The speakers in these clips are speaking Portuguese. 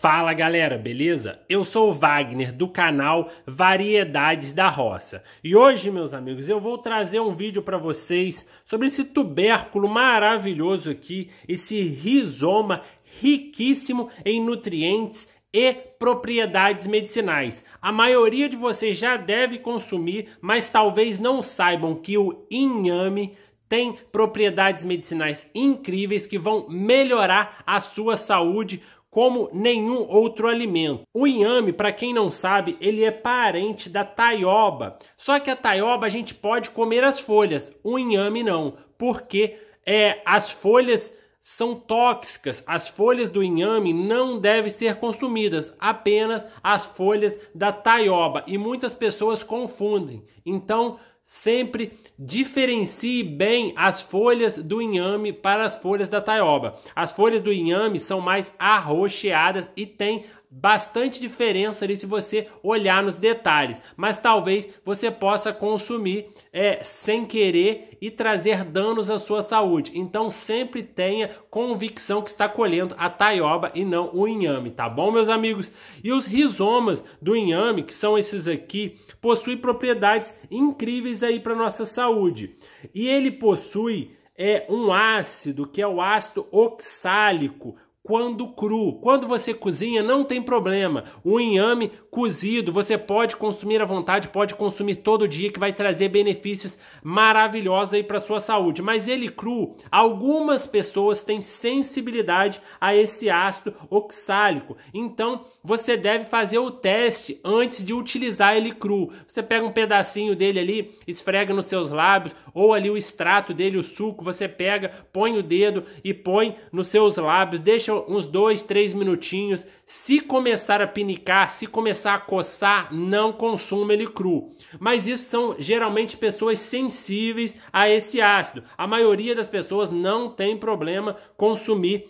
Fala galera, beleza? Eu sou o Wagner do canal Variedades da Roça e hoje, meus amigos, eu vou trazer um vídeo para vocês sobre esse tubérculo maravilhoso aqui, esse rizoma riquíssimo em nutrientes e propriedades medicinais. A maioria de vocês já deve consumir, mas talvez não saibam que o inhame tem propriedades medicinais incríveis que vão melhorar a sua saúde como nenhum outro alimento. O inhame, para quem não sabe, ele é parente da taioba. Só que a taioba a gente pode comer as folhas, o inhame não, porque é, as folhas são tóxicas. As folhas do inhame não devem ser consumidas, apenas as folhas da taioba. E muitas pessoas confundem. Então, sempre diferencie bem as folhas do inhame para as folhas da taioba. As folhas do inhame são mais arroxeadas e tem bastante diferença ali se você olhar nos detalhes, mas talvez você possa consumir é, sem querer e trazer danos à sua saúde. Então sempre tenha convicção que está colhendo a taioba e não o inhame, tá bom, meus amigos? E os rizomas do inhame, que são esses aqui, possuem propriedades incríveis úteis aí para nossa saúde. E ele possui é um ácido que é o ácido oxálico, quando cru. Quando você cozinha, não tem problema. O inhame cozido, você pode consumir à vontade, pode consumir todo dia, que vai trazer benefícios maravilhosos aí para sua saúde. Mas ele cru, algumas pessoas têm sensibilidade a esse ácido oxálico. Então, você deve fazer o teste antes de utilizar ele cru. Você pega um pedacinho dele ali, esfrega nos seus lábios, ou ali o extrato dele, o suco, você pega, põe o dedo e põe nos seus lábios, deixa uns dois, três minutinhos. Se começar a pinicar, se começar a coçar, não consuma ele cru. Mas isso são geralmente pessoas sensíveis a esse ácido. A maioria das pessoas não tem problema consumir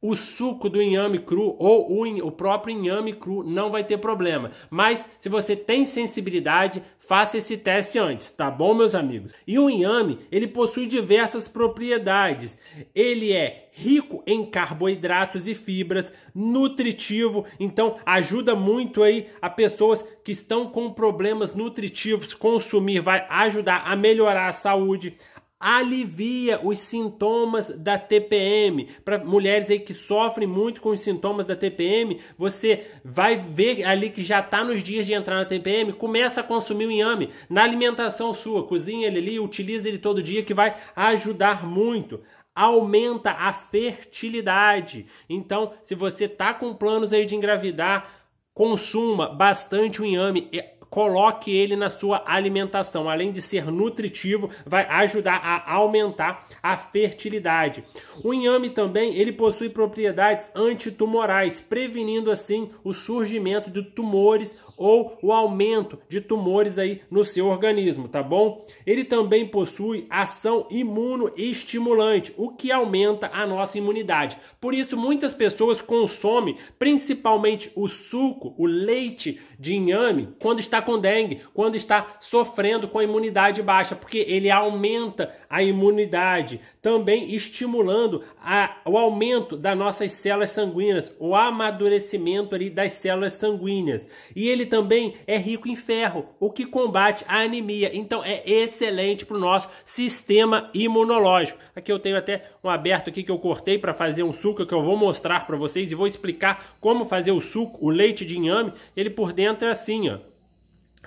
o suco do inhame cru ou o, in, o, próprio inhame cru não vai ter problema. Mas se você tem sensibilidade, faça esse teste antes, tá bom, meus amigos? E o inhame, ele possui diversas propriedades. Ele é rico em carboidratos e fibras, nutritivo, então ajuda muito aí a pessoas que estão com problemas nutritivos, consumir vai ajudar a melhorar a saúde, alivia os sintomas da TPM. Para mulheres aí que sofrem muito com os sintomas da TPM, você vai ver ali que já está nos dias de entrar na TPM, começa a consumir o inhame na alimentação sua, cozinha ele ali, utiliza ele todo dia que vai ajudar muito. Aumenta a fertilidade. Então, se você está com planos aí de engravidar, consuma bastante o inhame coloque ele na sua alimentação. Além de ser nutritivo, vai ajudar a aumentar a fertilidade. O inhame também, ele possui propriedades antitumorais, prevenindo assim o surgimento de tumores ou o aumento de tumores aí no seu organismo, tá bom? Ele também possui ação imunoestimulante, o que aumenta a nossa imunidade. Por isso muitas pessoas consomem principalmente o suco, o leite de inhame quando está está com dengue, quando está sofrendo com a imunidade baixa, porque ele aumenta a imunidade, também estimulando a, o aumento das nossas células sanguíneas, o amadurecimento ali das células sanguíneas. E ele também é rico em ferro, o que combate a anemia. Então é excelente para o nosso sistema imunológico. Aqui eu tenho até um aberto aqui que eu cortei para fazer um suco que eu vou mostrar para vocês e vou explicar como fazer o suco, o leite de inhame. Ele por dentro é assim, ó.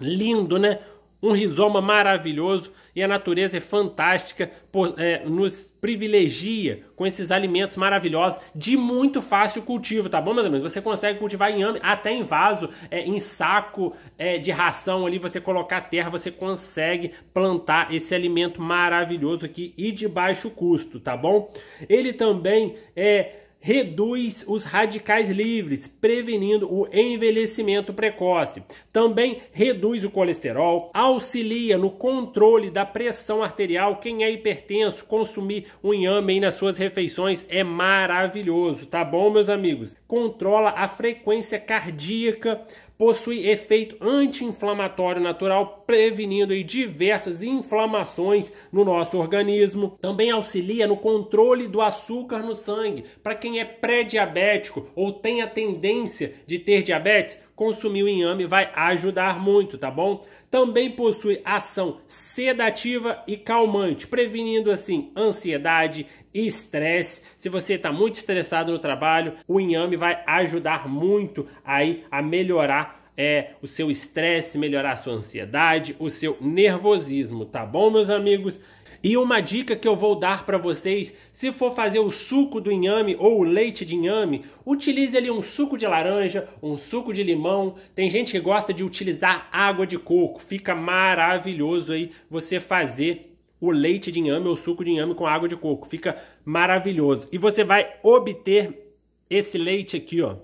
Lindo, né? Um rizoma maravilhoso e a natureza é fantástica, por, é, nos privilegia com esses alimentos maravilhosos de muito fácil cultivo, tá bom, meus amigos? Você consegue cultivar em até em vaso, é, em saco é, de ração ali, você colocar terra, você consegue plantar esse alimento maravilhoso aqui e de baixo custo, tá bom? Ele também é reduz os radicais livres, prevenindo o envelhecimento precoce. Também reduz o colesterol, auxilia no controle da pressão arterial. Quem é hipertenso, consumir um inhame aí nas suas refeições é maravilhoso, tá bom, meus amigos? Controla a frequência cardíaca, possui efeito anti-inflamatório natural, prevenindo diversas inflamações no nosso organismo. Também auxilia no controle do açúcar no sangue. Para quem é pré-diabético ou tem a tendência de ter diabetes, consumir o inhame vai ajudar muito, tá bom? Também possui ação sedativa e calmante, prevenindo assim ansiedade, estresse. Se você está muito estressado no trabalho, o inhame vai ajudar muito aí a melhorar é, o seu estresse, melhorar a sua ansiedade, o seu nervosismo, tá bom, meus amigos? E uma dica que eu vou dar para vocês, se for fazer o suco do inhame ou o leite de inhame, utilize ali um suco de laranja, um suco de limão. Tem gente que gosta de utilizar água de coco. Fica maravilhoso aí você fazer o leite de inhame ou suco de inhame com água de coco. Fica maravilhoso. E você vai obter esse leite aqui, ó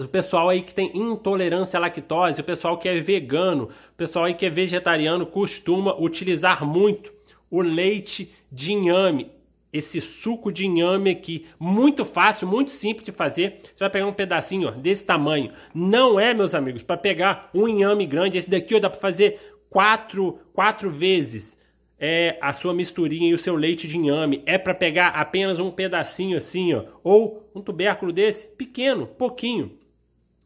o pessoal aí que tem intolerância à lactose, o pessoal que é vegano, o pessoal aí que é vegetariano costuma utilizar muito o leite de inhame. Esse suco de inhame aqui, muito fácil, muito simples de fazer. Você vai pegar um pedacinho ó, desse tamanho. Não é, meus amigos, para pegar um inhame grande. Esse daqui ó, dá para fazer quatro, quatro vezes é, a sua misturinha e o seu leite de inhame. É para pegar apenas um pedacinho assim, ó, ou um tubérculo desse, pequeno, pouquinho.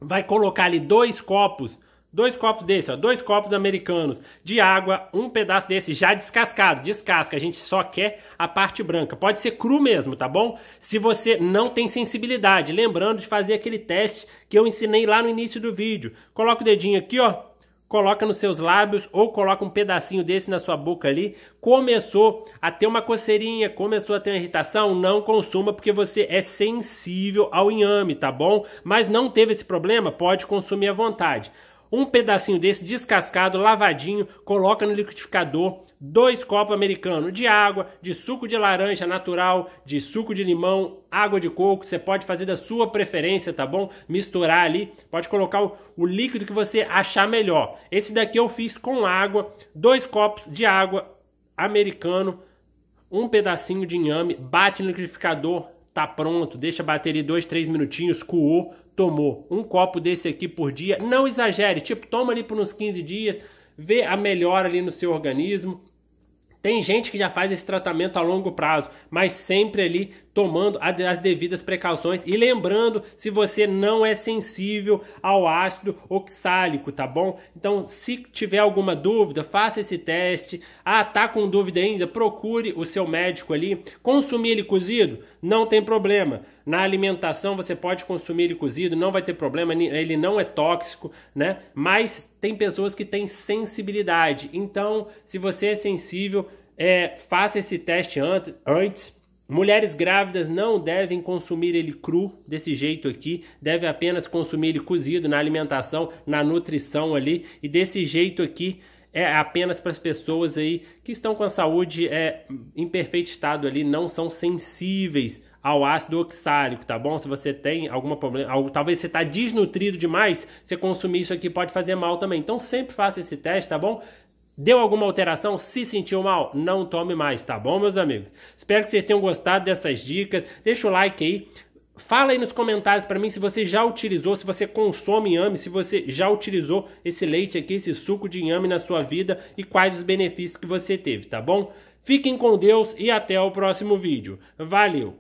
Vai colocar ali dois copos, dois copos desse, ó, dois copos americanos de água, um pedaço desse já descascado, descasca. A gente só quer a parte branca. Pode ser cru mesmo, tá bom? Se você não tem sensibilidade, lembrando de fazer aquele teste que eu ensinei lá no início do vídeo. Coloca o dedinho aqui, ó, coloca nos seus lábios ou coloca um pedacinho desse na sua boca ali, começou a ter uma coceirinha, começou a ter uma irritação, não consuma porque você é sensível ao inhame, tá bom? Mas não teve esse problema, pode consumir à vontade um pedacinho desse descascado, lavadinho, coloca no liquidificador, dois copos americanos de água, de suco de laranja natural, de suco de limão, água de coco, você pode fazer da sua preferência, tá bom? Misturar ali, pode colocar o, o líquido que você achar melhor. Esse daqui eu fiz com água, dois copos de água americano, um pedacinho de inhame, bate no liquidificador, tá pronto, deixa a bateria dois, três minutinhos, coou, tomou. Um copo desse aqui por dia, não exagere, tipo, toma ali por uns 15 dias, vê a melhora ali no seu organismo. Tem gente que já faz esse tratamento a longo prazo, mas sempre ali tomando as devidas precauções e lembrando se você não é sensível ao ácido oxálico, tá bom? Então, se tiver alguma dúvida, faça esse teste. Ah, tá com dúvida ainda? Procure o seu médico ali. Consumir ele cozido? Não tem problema. Na alimentação você pode consumir ele cozido, não vai ter problema, ele não é tóxico, né? Mas tem pessoas que têm sensibilidade. Então, se você é sensível, é, faça esse teste antes Mulheres grávidas não devem consumir ele cru desse jeito aqui, deve apenas consumir ele cozido na alimentação, na nutrição ali, e desse jeito aqui é apenas para as pessoas aí que estão com a saúde é, em perfeito estado ali, não são sensíveis ao ácido oxálico, tá bom? Se você tem algum problema, talvez você está desnutrido demais, você consumir isso aqui pode fazer mal também. Então sempre faça esse teste, tá bom? Deu alguma alteração? Se sentiu mal, não tome mais, tá bom, meus amigos? Espero que vocês tenham gostado dessas dicas. Deixa o like aí. Fala aí nos comentários para mim se você já utilizou, se você consome inhame, se você já utilizou esse leite aqui, esse suco de inhame na sua vida e quais os benefícios que você teve, tá bom? Fiquem com Deus e até o próximo vídeo. Valeu!